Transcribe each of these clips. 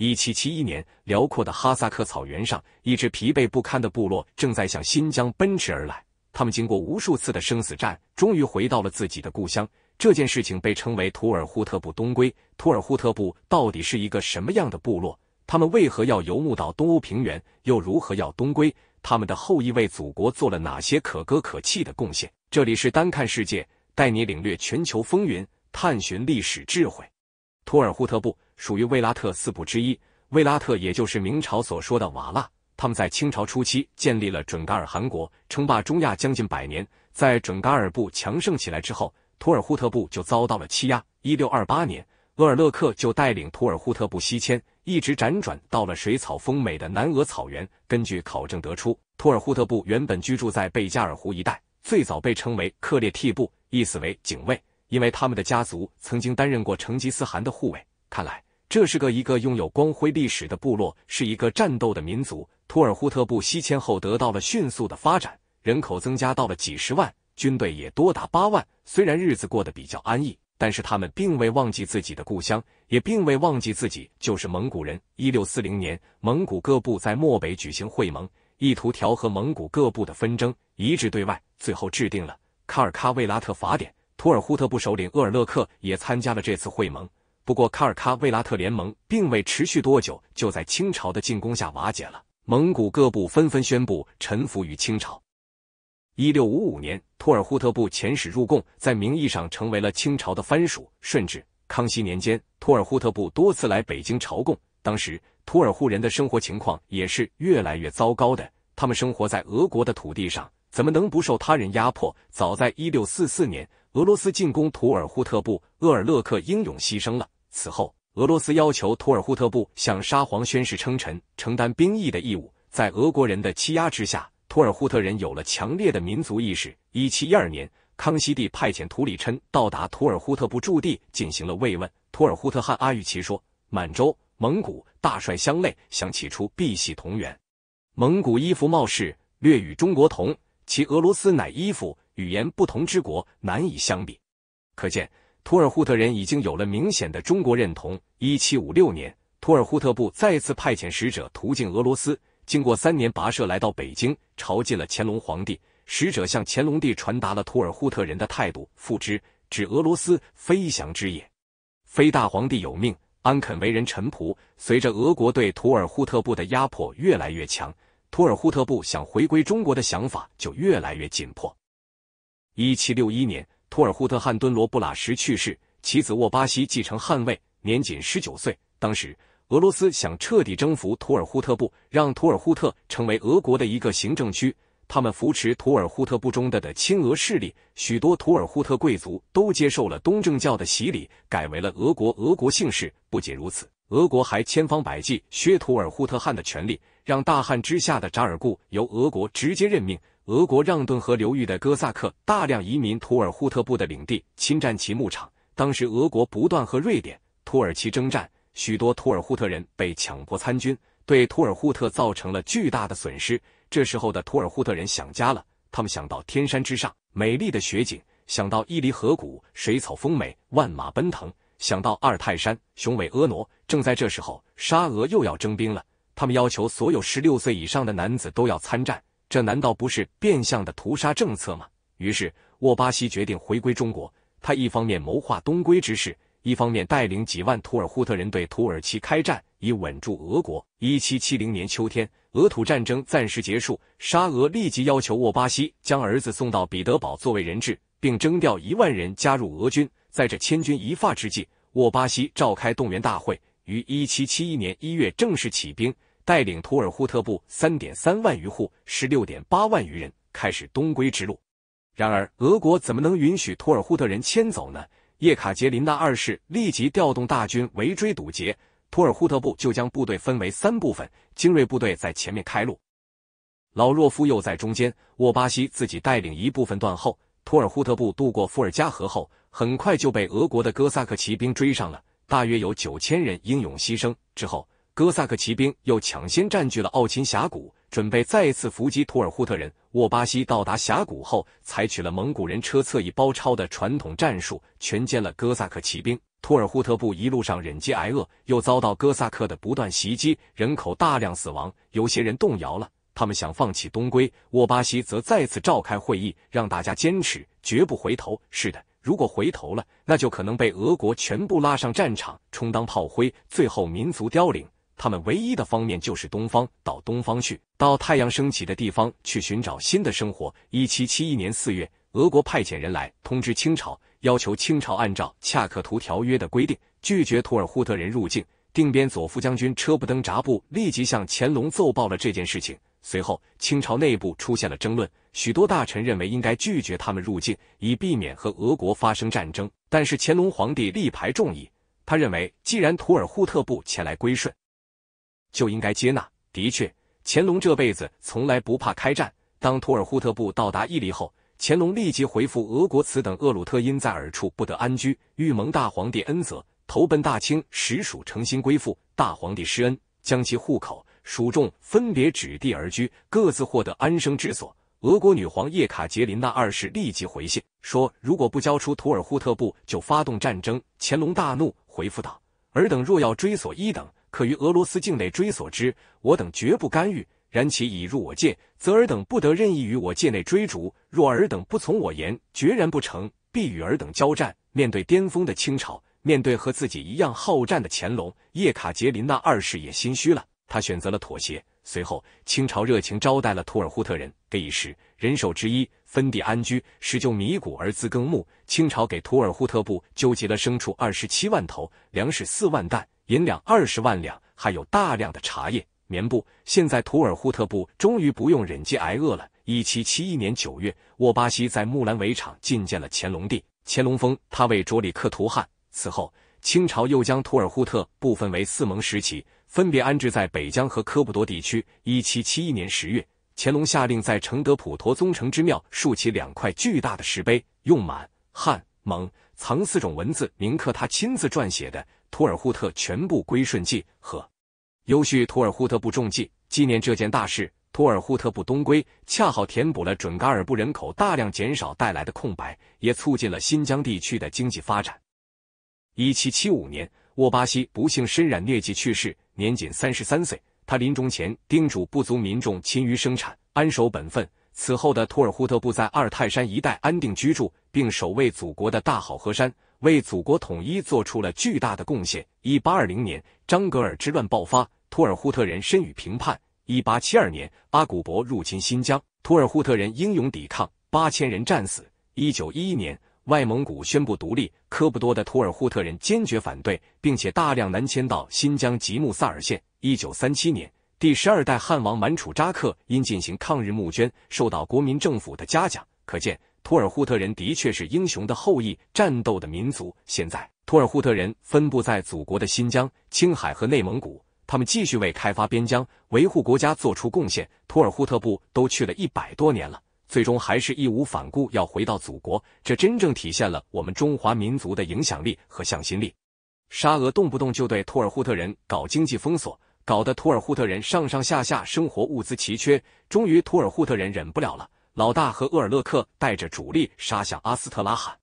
一七七一年，辽阔的哈萨克草原上，一支疲惫不堪的部落正在向新疆奔驰而来。他们经过无数次的生死战，终于回到了自己的故乡。这件事情被称为“土尔扈特部东归”。土尔扈特部到底是一个什么样的部落？他们为何要游牧到东欧平原？又如何要东归？他们的后裔为祖国做了哪些可歌可泣的贡献？这里是单看世界，带你领略全球风云，探寻历史智慧。土尔扈特部。属于卫拉特四部之一，卫拉特也就是明朝所说的瓦剌。他们在清朝初期建立了准噶尔汗国，称霸中亚将近百年。在准噶尔部强盛起来之后，土尔扈特部就遭到了欺压。一六二八年，额尔勒克就带领土尔扈特部西迁，一直辗转到了水草丰美的南俄草原。根据考证得出，土尔扈特部原本居住在贝加尔湖一带，最早被称为克列替部，意思为警卫，因为他们的家族曾经担任过成吉思汗的护卫。看来。这是个一个拥有光辉历史的部落，是一个战斗的民族。图尔扈特部西迁后，得到了迅速的发展，人口增加到了几十万，军队也多达八万。虽然日子过得比较安逸，但是他们并未忘记自己的故乡，也并未忘记自己就是蒙古人。一六四零年，蒙古各部在漠北举行会盟，意图调和蒙古各部的纷争，一致对外。最后制定了《卡尔喀卫拉特法典》。图尔扈特部首领厄尔勒克也参加了这次会盟。不过，卡尔喀卫拉特联盟并未持续多久，就在清朝的进攻下瓦解了。蒙古各部纷纷宣布臣服于清朝。一六五五年，托尔扈特部遣使入贡，在名义上成为了清朝的藩属。顺治、康熙年间，托尔扈特部多次来北京朝贡。当时，土尔扈人的生活情况也是越来越糟糕的。他们生活在俄国的土地上，怎么能不受他人压迫？早在一六四四年，俄罗斯进攻土尔扈特部，鄂尔勒克英勇牺牲了。此后，俄罗斯要求土尔扈特部向沙皇宣誓称臣，承担兵役的义务。在俄国人的欺压之下，土尔扈特人有了强烈的民族意识。一七一二年，康熙帝派遣图里琛到达土尔扈特部驻地，进行了慰问。土尔扈特汗阿玉齐说：“满洲、蒙古大帅相类，想起初必系同源。蒙古衣服貌似，略与中国同，其俄罗斯乃衣服语言不同之国，难以相比。可见。”土尔扈特人已经有了明显的中国认同。一七五六年，土尔扈特部再次派遣使者途径俄罗斯，经过三年跋涉来到北京，朝见了乾隆皇帝。使者向乾隆帝传达了土尔扈特人的态度：“复之，指俄罗斯，非翔之也；非大皇帝有命，安肯为人臣仆？”随着俄国对土尔扈特部的压迫越来越强，土尔扈特部想回归中国的想法就越来越紧迫。一七六一年。土尔扈特汗敦罗布喇什去世，其子沃巴西继承汗位，年仅十九岁。当时，俄罗斯想彻底征服图尔扈特部，让图尔扈特成为俄国的一个行政区。他们扶持图尔扈特部中的的亲俄势力，许多图尔扈特贵族都接受了东正教的洗礼，改为了俄国俄国姓氏。不仅如此，俄国还千方百计削图尔扈特汗的权利，让大汗之下的扎尔固由俄国直接任命。俄国让顿河流域的哥萨克大量移民图尔扈特部的领地，侵占其牧场。当时俄国不断和瑞典、土耳其征战，许多图尔扈特人被强迫参军，对图尔扈特造成了巨大的损失。这时候的图尔扈特人想家了，他们想到天山之上美丽的雪景，想到伊犁河谷水草丰美、万马奔腾，想到阿尔泰山雄伟婀娜。正在这时候，沙俄又要征兵了，他们要求所有十六岁以上的男子都要参战。这难道不是变相的屠杀政策吗？于是沃巴西决定回归中国。他一方面谋划东归之事，一方面带领几万土尔扈特人对土耳其开战，以稳住俄国。一七七零年秋天，俄土战争暂时结束，沙俄立即要求沃巴西将儿子送到彼得堡作为人质，并征调一万人加入俄军。在这千钧一发之际，沃巴西召开动员大会，于一七七一年一月正式起兵。带领图尔扈特部三点三万余户、十六点八万余人开始东归之路。然而，俄国怎么能允许图尔扈特人迁走呢？叶卡捷琳娜二世立即调动大军围追堵截。图尔扈特部就将部队分为三部分，精锐部队在前面开路，老弱妇幼在中间，沃巴西自己带领一部分断后。图尔扈特部渡过伏尔加河后，很快就被俄国的哥萨克骑兵追上了，大约有九千人英勇牺牲。之后。哥萨克骑兵又抢先占据了奥琴峡谷，准备再次伏击图尔扈特人。沃巴西到达峡谷后，采取了蒙古人车侧翼包抄的传统战术，全歼了哥萨克骑兵。图尔扈特部一路上忍饥挨饿，又遭到哥萨克的不断袭击，人口大量死亡。有些人动摇了，他们想放弃东归。沃巴西则再次召开会议，让大家坚持，绝不回头。是的，如果回头了，那就可能被俄国全部拉上战场，充当炮灰，最后民族凋零。他们唯一的方面就是东方，到东方去，到太阳升起的地方去寻找新的生活。一七七一年四月，俄国派遣人来通知清朝，要求清朝按照恰克图条约的规定，拒绝土尔扈特人入境。定边左副将军车布登札布立即向乾隆奏报了这件事情。随后，清朝内部出现了争论，许多大臣认为应该拒绝他们入境，以避免和俄国发生战争。但是乾隆皇帝力排众议，他认为既然土尔扈特部前来归顺。就应该接纳。的确，乾隆这辈子从来不怕开战。当土尔扈特部到达伊犁后，乾隆立即回复俄国：“此等厄鲁特因在尔处不得安居，欲蒙大皇帝恩泽，投奔大清，实属诚心归附。大皇帝施恩，将其户口、属众分别指地而居，各自获得安生之所。”俄国女皇叶卡捷琳娜二世立即回信说：“如果不交出土尔扈特部，就发动战争。”乾隆大怒，回复道：“尔等若要追索一等。”可于俄罗斯境内追索之，我等绝不干预。然其已入我界，则尔等不得任意于我界内追逐。若尔等不从我言，决然不成，必与尔等交战。面对巅峰的清朝，面对和自己一样好战的乾隆，叶卡捷琳娜二世也心虚了，他选择了妥协。随后，清朝热情招待了土尔扈特人，给以食人手之一，分地安居，使就米谷而自耕牧。清朝给土尔扈特部纠集了牲畜二十七万头，粮食四万担。银两二十万两，还有大量的茶叶、棉布。现在土尔扈特部终于不用忍饥挨饿了。一七七一年九月，沃巴西在木兰围场觐见了乾隆帝，乾隆封他为卓里克图汗。此后，清朝又将土尔扈特部分为四盟十旗，分别安置在北疆和科布多地区。一七七一年十月，乾隆下令在承德普陀宗乘之庙竖起两块巨大的石碑，用满、汉、蒙、藏四种文字铭刻他亲自撰写的。图尔扈特全部归顺计和，尤叙图尔扈特部中计，纪念这件大事。图尔扈特部东归，恰好填补了准噶尔部人口大量减少带来的空白，也促进了新疆地区的经济发展。一七七五年，沃巴西不幸身染疟疾去世，年仅三十三岁。他临终前叮嘱部族民众勤于生产，安守本分。此后的图尔扈特部在阿尔泰山一带安定居住，并守卫祖国的大好河山。为祖国统一做出了巨大的贡献。一八二零年，张格尔之乱爆发，土尔扈特人身与平叛。一八七二年，阿古柏入侵新疆，土尔扈特人英勇抵抗，八千人战死。一九一一年，外蒙古宣布独立，科布多的土尔扈特人坚决反对，并且大量南迁到新疆吉木萨尔县。一九三七年，第十二代汉王满楚扎克因进行抗日募捐，受到国民政府的嘉奖。可见。土尔扈特人的确是英雄的后裔，战斗的民族。现在，土尔扈特人分布在祖国的新疆、青海和内蒙古，他们继续为开发边疆、维护国家做出贡献。土尔扈特部都去了一百多年了，最终还是义无反顾要回到祖国，这真正体现了我们中华民族的影响力和向心力。沙俄动不动就对土尔扈特人搞经济封锁，搞得土尔扈特人上上下下生活物资奇缺，终于土尔扈特人忍不了了。老大和厄尔勒克带着主力杀向阿斯特拉罕，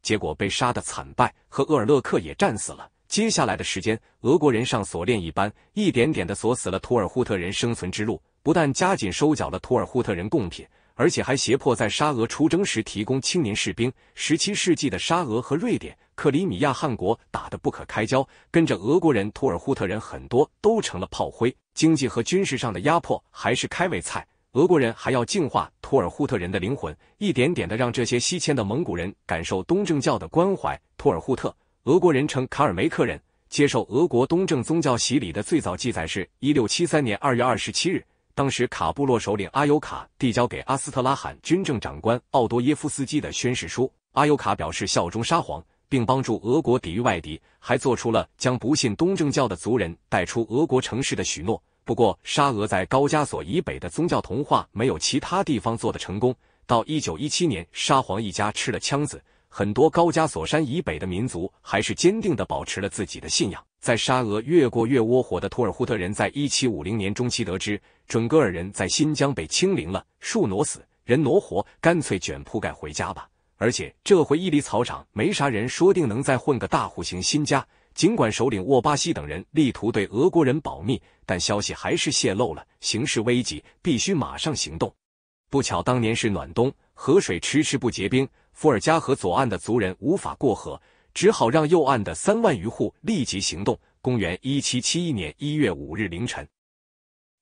结果被杀的惨败，和厄尔勒克也战死了。接下来的时间，俄国人上锁链一般，一点点的锁死了图尔扈特人生存之路。不但加紧收缴了图尔扈特人贡品，而且还胁迫在沙俄出征时提供青年士兵。十七世纪的沙俄和瑞典、克里米亚汗国打得不可开交，跟着俄国人图尔扈特人很多都成了炮灰。经济和军事上的压迫还是开胃菜。俄国人还要净化托尔扈特人的灵魂，一点点的让这些西迁的蒙古人感受东正教的关怀。托尔扈特，俄国人称卡尔梅克人，接受俄国东正宗教洗礼的最早记载是一六七三年二月二十七日，当时卡布落首领阿尤卡递交给阿斯特拉罕军政长官奥多耶夫斯基的宣誓书。阿尤卡表示效忠沙皇，并帮助俄国抵御外敌，还做出了将不信东正教的族人带出俄国城市的许诺。不过，沙俄在高加索以北的宗教同化没有其他地方做的成功。到一九一七年，沙皇一家吃了枪子，很多高加索山以北的民族还是坚定地保持了自己的信仰。在沙俄越过越窝火的土尔扈特人，在一七五零年中期得知准噶尔人在新疆被清零了，树挪死，人挪活，干脆卷铺盖回家吧。而且这回伊犁草场没啥人，说不定能再混个大户型新家。尽管首领沃巴西等人力图对俄国人保密，但消息还是泄露了，形势危急，必须马上行动。不巧，当年是暖冬，河水迟迟不结冰，伏尔加河左岸的族人无法过河，只好让右岸的三万余户立即行动。公元一七七一年一月五日凌晨，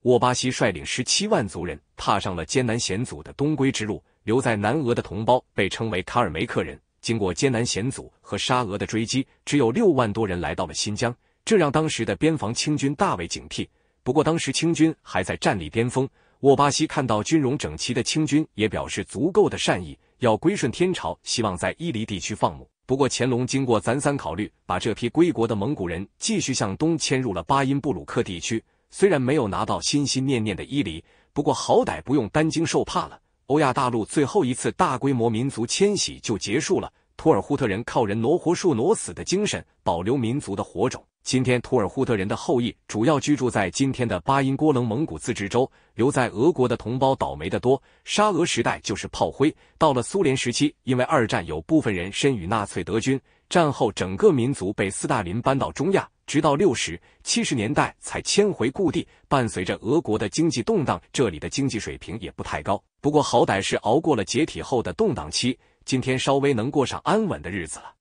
沃巴西率领十七万族人踏上了艰难险阻的东归之路。留在南俄的同胞被称为卡尔梅克人。经过艰难险阻和沙俄的追击，只有六万多人来到了新疆，这让当时的边防清军大为警惕。不过，当时清军还在战力巅峰。沃巴西看到军容整齐的清军，也表示足够的善意，要归顺天朝，希望在伊犁地区放牧。不过，乾隆经过咱三考虑，把这批归国的蒙古人继续向东迁入了巴音布鲁克地区。虽然没有拿到心心念念的伊犁，不过好歹不用担惊受怕了。欧亚大陆最后一次大规模民族迁徙就结束了。图尔扈特人靠人挪活、树挪死的精神，保留民族的火种。今天图尔扈特人的后裔主要居住在今天的巴音郭楞蒙古自治州。留在俄国的同胞倒霉的多，沙俄时代就是炮灰。到了苏联时期，因为二战有部分人身与纳粹德军，战后整个民族被斯大林搬到中亚。直到六十、七十年代才迁回故地。伴随着俄国的经济动荡，这里的经济水平也不太高。不过好歹是熬过了解体后的动荡期，今天稍微能过上安稳的日子了。